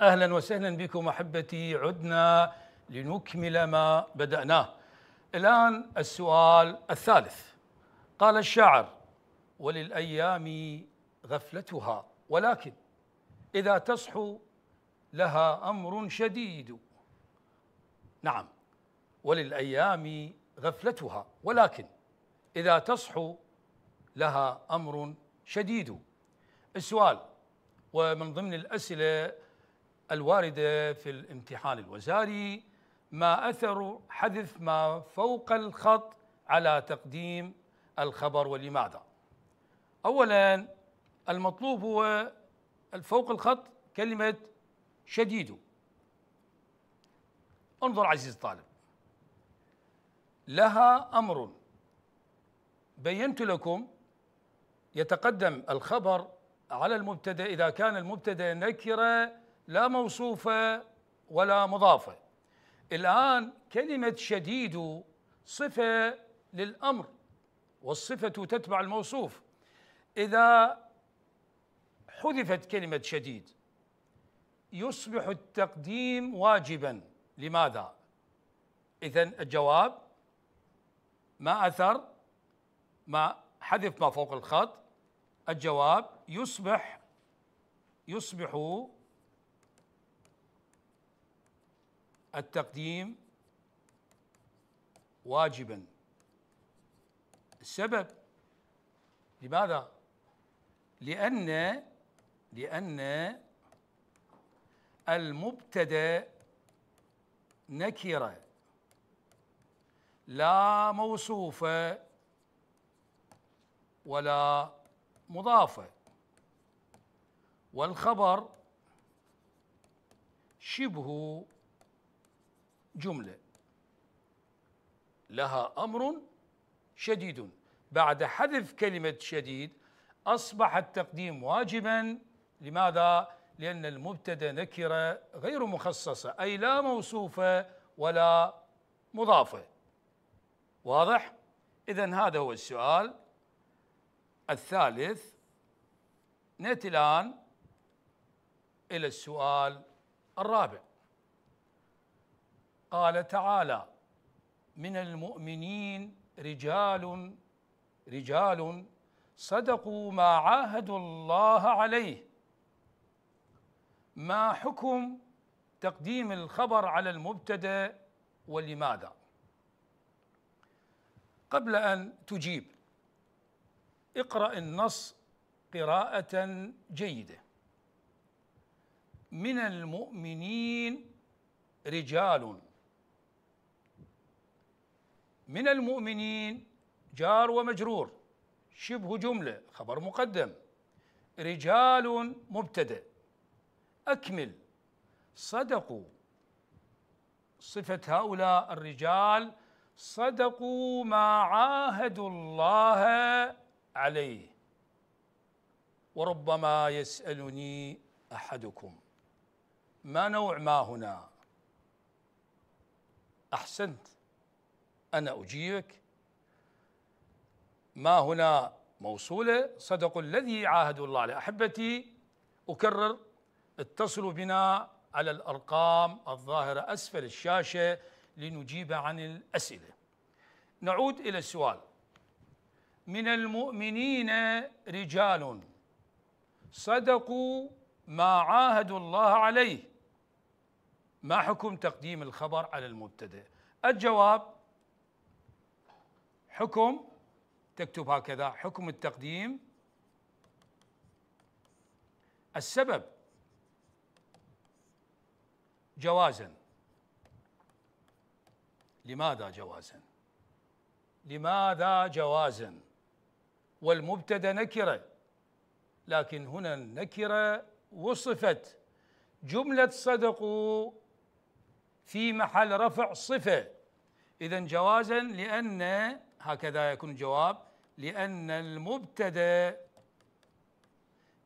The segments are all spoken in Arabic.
اهلا وسهلا بكم احبتي عدنا لنكمل ما بداناه الان السؤال الثالث قال الشاعر وللايام غفلتها ولكن اذا تصحو لها امر شديد نعم وللايام غفلتها ولكن اذا تصحو لها امر شديد السؤال ومن ضمن الاسئله الوارده في الامتحان الوزاري ما اثر حذف ما فوق الخط على تقديم الخبر ولماذا؟ اولا المطلوب هو فوق الخط كلمه شديد انظر عزيزي الطالب لها امر بينت لكم يتقدم الخبر على المبتدا اذا كان المبتدا نكره لا موصوفة ولا مضافة الآن كلمة شديد صفة للأمر والصفة تتبع الموصوف إذا حذفت كلمة شديد يصبح التقديم واجبا لماذا؟ إذا الجواب ما أثر ما حذف ما فوق الخط الجواب يصبح يصبح التقديم واجبا السبب لماذا لأن لأن المبتدا نكره لا موصوفه ولا مضافه والخبر شبه جملة لها أمر شديد بعد حذف كلمة شديد أصبح التقديم واجبا لماذا؟ لأن المبتدأ نكرة غير مخصصة أي لا موصوفة ولا مضافة واضح؟ إذا هذا هو السؤال الثالث نأتي الآن إلى السؤال الرابع قال تعالى من المؤمنين رجال رجال صدقوا ما عاهدوا الله عليه ما حكم تقديم الخبر على المبتدا ولماذا قبل ان تجيب اقرا النص قراءه جيده من المؤمنين رجال من المؤمنين جار ومجرور شبه جملة خبر مقدم رجال مبتدأ أكمل صدقوا صفة هؤلاء الرجال صدقوا ما عاهدوا الله عليه وربما يسألني أحدكم ما نوع ما هنا أحسنت أنا أجيبك ما هنا موصولة صدق الذي عاهد الله على أحبتي أكرر اتصلوا بنا على الأرقام الظاهرة أسفل الشاشة لنجيب عن الأسئلة نعود إلى السؤال من المؤمنين رجال صدقوا ما عاهدوا الله عليه ما حكم تقديم الخبر على المبتدأ الجواب حكم تكتب هكذا حكم التقديم السبب جوازا لماذا جوازا لماذا جوازا والمبتدا نكره لكن هنا النكره وصفت جمله صدقوا في محل رفع صفه اذا جوازا لان هكذا يكون الجواب لأن المبتدأ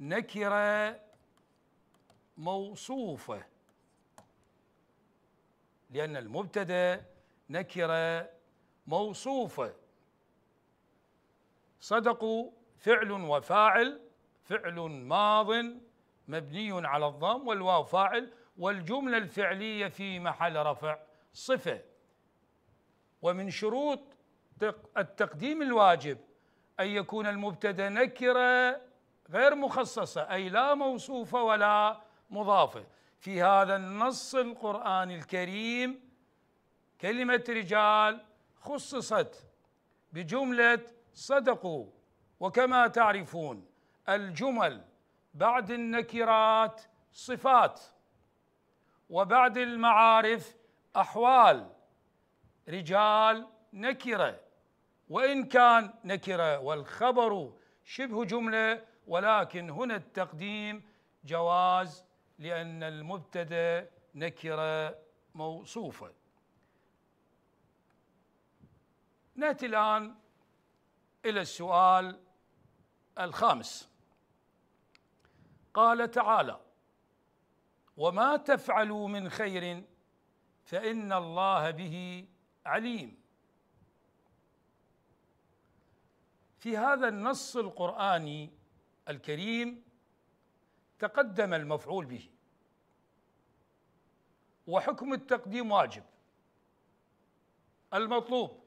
نكرة موصوفة لأن المبتدأ نكرة موصوفة صدقوا فعل وفاعل فعل ماض مبني على الضم والواو فاعل والجملة الفعلية في محل رفع صفة ومن شروط التقديم الواجب أن يكون المبتدأ نكرة غير مخصصة أي لا موصوفة ولا مضافة في هذا النص القرآن الكريم كلمة رجال خصصت بجملة صدقوا وكما تعرفون الجمل بعد النكرات صفات وبعد المعارف أحوال رجال نكره وإن كان نكرة والخبر شبه جملة ولكن هنا التقديم جواز لأن المبتدأ نكرة موصوفة نأتي الآن إلى السؤال الخامس قال تعالى وما تفعلوا من خير فإن الله به عليم في هذا النص القرآني الكريم تقدم المفعول به وحكم التقديم واجب المطلوب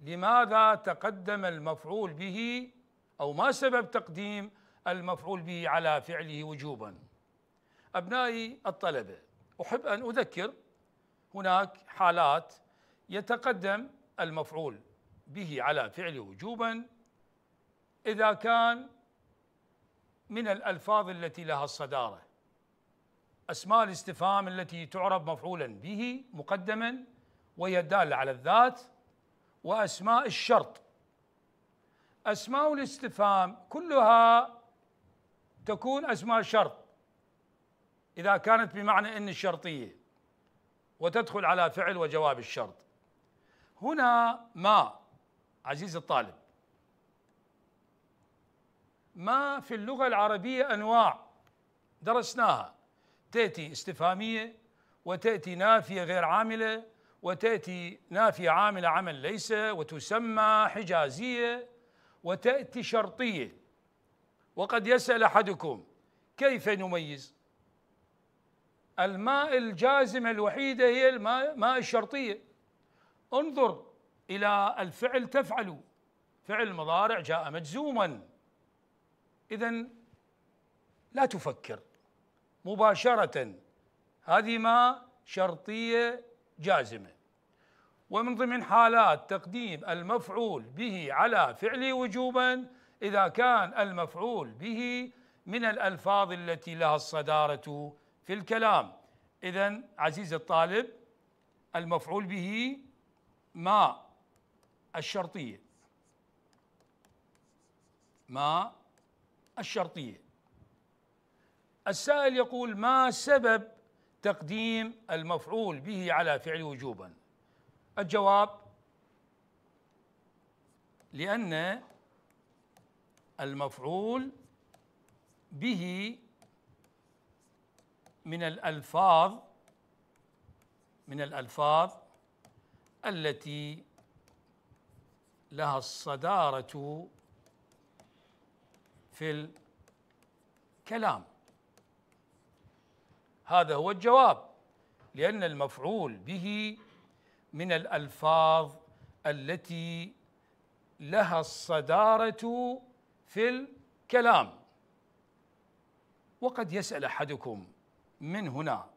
لماذا تقدم المفعول به او ما سبب تقديم المفعول به على فعله وجوبا ابنائي الطلبه احب ان اذكر هناك حالات يتقدم المفعول به على فعل وجوبا إذا كان من الألفاظ التي لها الصدارة أسماء الاستفهام التي تعرب مفعولا به مقدما وهي الدالة على الذات وأسماء الشرط أسماء الاستفهام كلها تكون أسماء شرط إذا كانت بمعنى إن الشرطية وتدخل على فعل وجواب الشرط هنا ما عزيز الطالب ما في اللغة العربية أنواع درسناها تأتي استفهامية وتأتي نافية غير عاملة وتأتي نافية عاملة عمل ليس وتسمى حجازية وتأتي شرطية وقد يسأل أحدكم كيف نميز الماء الجازمة الوحيدة هي الماء الشرطية انظر إلى الفعل تفعل فعل مضارع جاء مجزوما إذا لا تفكر مباشرة هذه ما شرطية جازمة ومن ضمن حالات تقديم المفعول به على فعله وجوبا إذا كان المفعول به من الألفاظ التي لها الصدارة في الكلام إذا عزيزي الطالب المفعول به ما الشرطية ما الشرطية السائل يقول ما سبب تقديم المفعول به على فعل وجوبا الجواب لأن المفعول به من الألفاظ من الألفاظ التي لها الصدارة في الكلام هذا هو الجواب لأن المفعول به من الألفاظ التي لها الصدارة في الكلام وقد يسأل أحدكم من هنا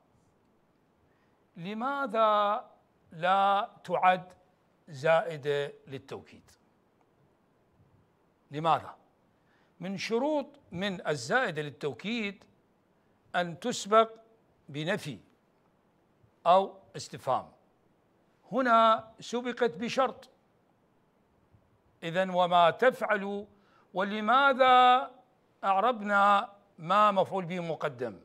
لماذا لا تعد زائدة للتوكيد لماذا؟ من شروط من الزائدة للتوكيد أن تسبق بنفي أو استفهام هنا سبقت بشرط إذا وما تفعل ولماذا أعربنا ما مفعول به مقدم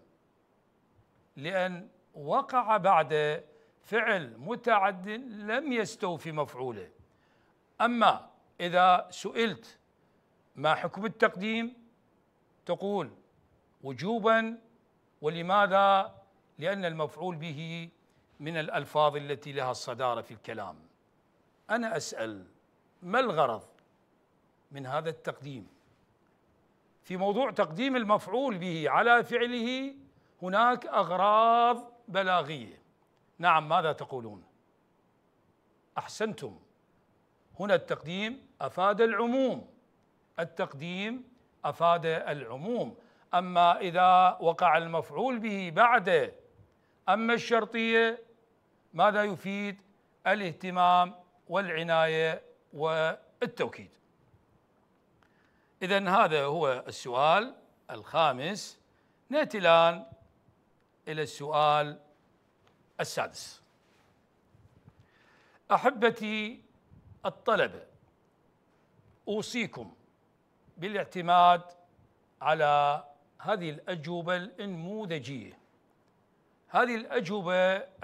لأن وقع بعد فعل متعد لم يستوفي مفعوله أما إذا سئلت ما حكم التقديم تقول وجوبا ولماذا لأن المفعول به من الألفاظ التي لها الصدارة في الكلام أنا أسأل ما الغرض من هذا التقديم في موضوع تقديم المفعول به على فعله هناك أغراض بلاغية نعم ماذا تقولون احسنتم هنا التقديم افاد العموم التقديم افاد العموم اما اذا وقع المفعول به بعده اما الشرطيه ماذا يفيد الاهتمام والعنايه والتوكيد اذا هذا هو السؤال الخامس ناتي الان الى السؤال السادس احبتي الطلبه اوصيكم بالاعتماد على هذه الاجوبه النموذجيه هذه الاجوبه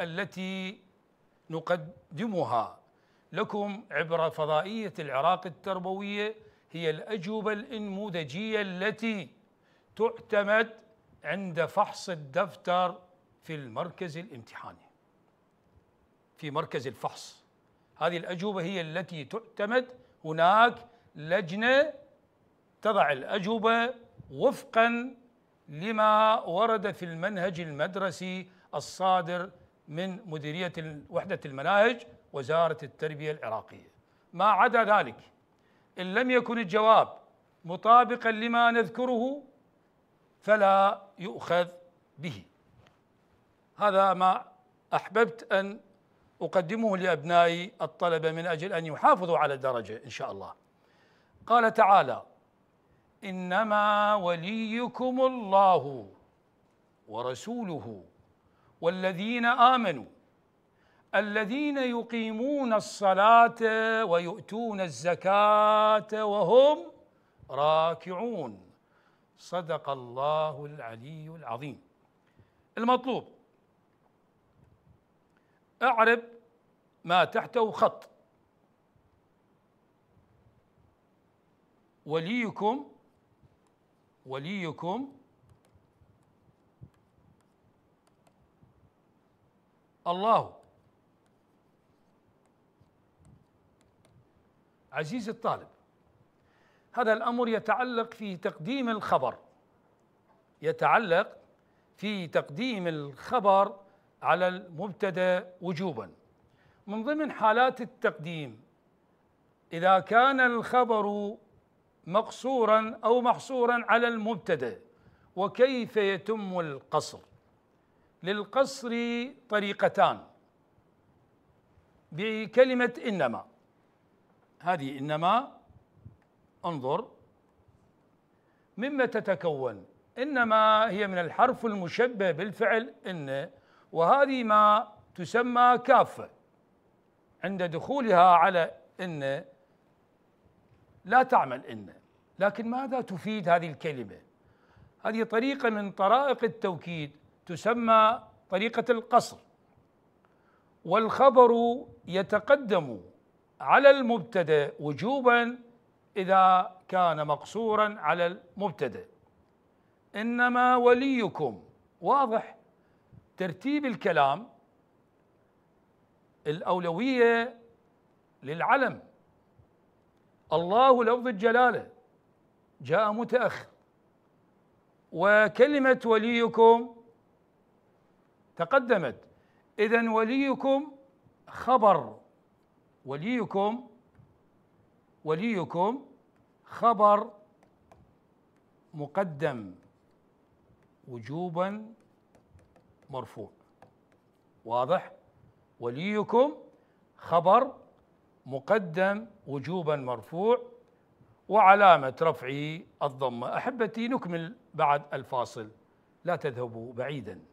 التي نقدمها لكم عبر فضائيه العراق التربويه هي الاجوبه النموذجيه التي تعتمد عند فحص الدفتر في المركز الامتحاني في مركز الفحص هذه الأجوبة هي التي تعتمد هناك لجنة تضع الأجوبة وفقا لما ورد في المنهج المدرسي الصادر من مديرية وحدة المناهج وزارة التربية العراقية ما عدا ذلك إن لم يكن الجواب مطابقا لما نذكره فلا يؤخذ به هذا ما أحببت أن أقدمه لأبنائي الطلبة من أجل أن يحافظوا على الدرجة إن شاء الله قال تعالى إنما وليكم الله ورسوله والذين آمنوا الذين يقيمون الصلاة ويؤتون الزكاة وهم راكعون صدق الله العلي العظيم المطلوب اعرب ما تحته خط وليكم وليكم الله عزيز الطالب هذا الامر يتعلق في تقديم الخبر يتعلق في تقديم الخبر على المبتدا وجوبا من ضمن حالات التقديم اذا كان الخبر مقصورا او محصورا على المبتدا وكيف يتم القصر للقصر طريقتان بكلمه انما هذه انما انظر مما تتكون انما هي من الحرف المشبه بالفعل ان وهذه ما تسمى كافة عند دخولها على إن لا تعمل إن لكن ماذا تفيد هذه الكلمة هذه طريقة من طرائق التوكيد تسمى طريقة القصر والخبر يتقدم على المبتدأ وجوبا إذا كان مقصورا على المبتدأ إنما وليكم واضح ترتيب الكلام الأولوية للعلم الله لفظ الجلالة جاء متأخر وكلمة وليكم تقدمت إذا وليكم خبر وليكم وليكم خبر مقدم وجوبا مرفوع واضح وليكم خبر مقدم وجوبا مرفوع وعلامة رفعه الضمة أحبتي نكمل بعد الفاصل لا تذهبوا بعيداً